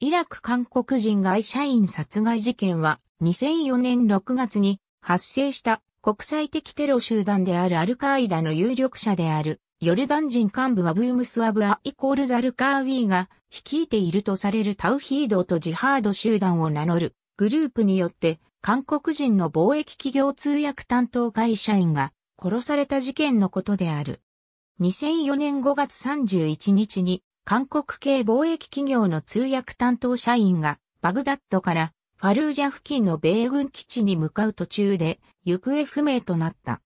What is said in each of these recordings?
イラク韓国人外社員殺害事件は2004年6月に発生した国際的テロ集団であるアルカーイダの有力者であるヨルダン人幹部アブームスアブアイコールザルカーウィーが率いているとされるタウヒードとジハード集団を名乗るグループによって韓国人の貿易企業通訳担当会社員が殺された事件のことである。2004年5月31日に韓国系貿易企業の通訳担当社員がバグダッドからファルージャ付近の米軍基地に向かう途中で行方不明となった。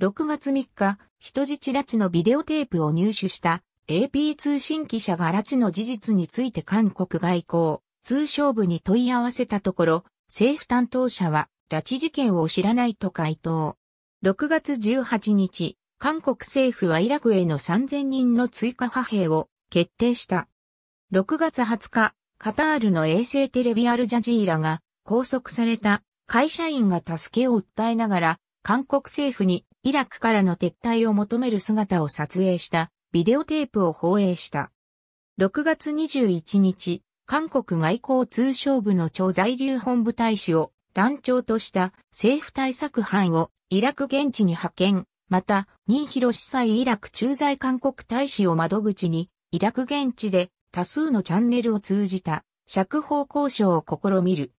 6月3日、人質拉致のビデオテープを入手した AP 通信記者が拉致の事実について韓国外交通商部に問い合わせたところ、政府担当者は拉致事件を知らないと回答。6月18日、韓国政府はイラクへの3000人の追加派兵を決定した。6月20日、カタールの衛星テレビアルジャジーラが拘束された会社員が助けを訴えながら、韓国政府にイラクからの撤退を求める姿を撮影したビデオテープを放映した。6月21日、韓国外交通商部の超在留本部大使を団長とした政府対策班をイラク現地に派遣、また、任広司祭イラク駐在韓国大使を窓口にイラク現地で多数のチャンネルを通じた釈放交渉を試みる。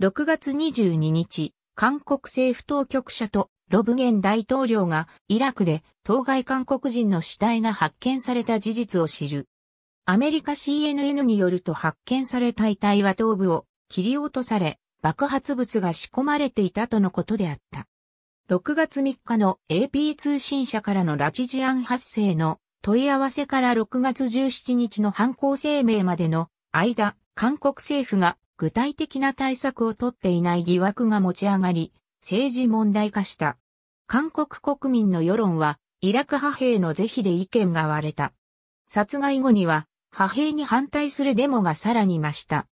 6月22日、韓国政府当局者とロブゲン大統領がイラクで当該韓国人の死体が発見された事実を知る。アメリカ CNN によると発見された遺体は頭部を切り落とされ、爆発物が仕込まれていたとのことであった。6月3日の AP 通信社からの拉致事案発生の問い合わせから6月17日の犯行声明までの間、韓国政府が具体的な対策を取っていない疑惑が持ち上がり、政治問題化した。韓国国民の世論は、イラク派兵の是非で意見が割れた。殺害後には、派兵に反対するデモがさらに増した。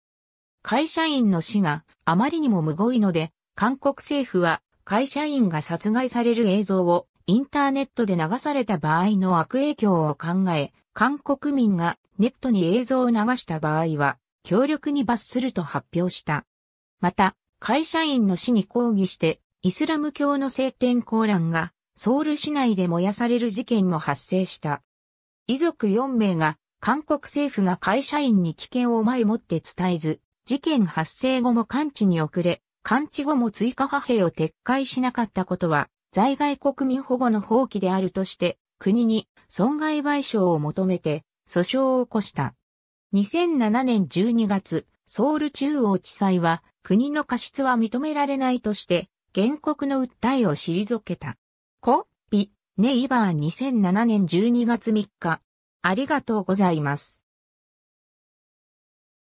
会社員の死があまりにもむごいので、韓国政府は会社員が殺害される映像をインターネットで流された場合の悪影響を考え、韓国民がネットに映像を流した場合は、強力に罰すると発表した。また、会社員の死に抗議して、イスラム教の聖典コーランが、ソウル市内で燃やされる事件も発生した。遺族4名が、韓国政府が会社員に危険を前もって伝えず、事件発生後も完治に遅れ、完治後も追加派兵を撤回しなかったことは、在外国民保護の放棄であるとして、国に損害賠償を求めて訴訟を起こした。2007年12月、ソウル中央地裁は国の過失は認められないとして、原告の訴えを退けた。コ、ピ、ネイバー2007年12月3日。ありがとうございます。